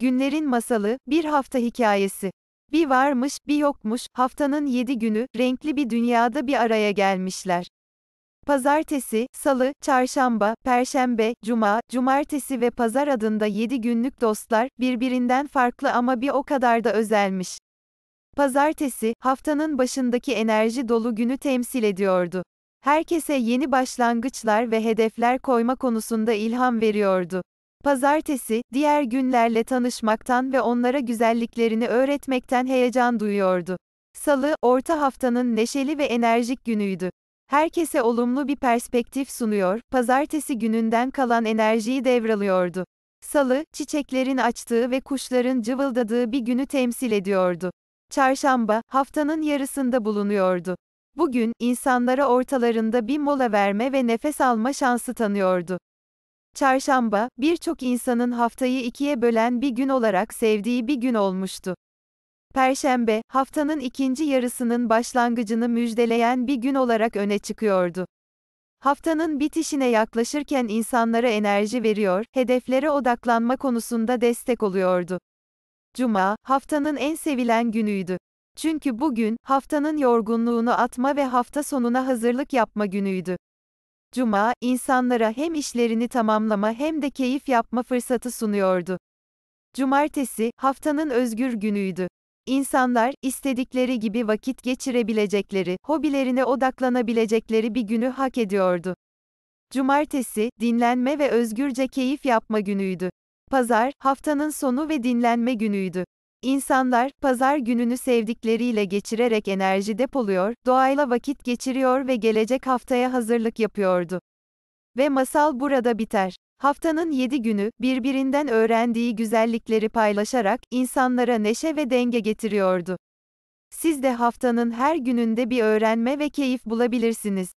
Günlerin Masalı, Bir Hafta Hikayesi. Bir varmış, bir yokmuş, haftanın yedi günü, renkli bir dünyada bir araya gelmişler. Pazartesi, Salı, Çarşamba, Perşembe, Cuma, Cumartesi ve Pazar adında yedi günlük dostlar, birbirinden farklı ama bir o kadar da özelmiş. Pazartesi, haftanın başındaki enerji dolu günü temsil ediyordu. Herkese yeni başlangıçlar ve hedefler koyma konusunda ilham veriyordu. Pazartesi, diğer günlerle tanışmaktan ve onlara güzelliklerini öğretmekten heyecan duyuyordu. Salı, orta haftanın neşeli ve enerjik günüydü. Herkese olumlu bir perspektif sunuyor, pazartesi gününden kalan enerjiyi devralıyordu. Salı, çiçeklerin açtığı ve kuşların cıvıldadığı bir günü temsil ediyordu. Çarşamba, haftanın yarısında bulunuyordu. Bugün, insanlara ortalarında bir mola verme ve nefes alma şansı tanıyordu. Çarşamba, birçok insanın haftayı ikiye bölen bir gün olarak sevdiği bir gün olmuştu. Perşembe, haftanın ikinci yarısının başlangıcını müjdeleyen bir gün olarak öne çıkıyordu. Haftanın bitişine yaklaşırken insanlara enerji veriyor, hedeflere odaklanma konusunda destek oluyordu. Cuma, haftanın en sevilen günüydü. Çünkü bugün, haftanın yorgunluğunu atma ve hafta sonuna hazırlık yapma günüydü. Cuma, insanlara hem işlerini tamamlama hem de keyif yapma fırsatı sunuyordu. Cumartesi, haftanın özgür günüydü. İnsanlar, istedikleri gibi vakit geçirebilecekleri, hobilerine odaklanabilecekleri bir günü hak ediyordu. Cumartesi, dinlenme ve özgürce keyif yapma günüydü. Pazar, haftanın sonu ve dinlenme günüydü. İnsanlar, pazar gününü sevdikleriyle geçirerek enerji depoluyor, doğayla vakit geçiriyor ve gelecek haftaya hazırlık yapıyordu. Ve masal burada biter. Haftanın yedi günü, birbirinden öğrendiği güzellikleri paylaşarak, insanlara neşe ve denge getiriyordu. Siz de haftanın her gününde bir öğrenme ve keyif bulabilirsiniz.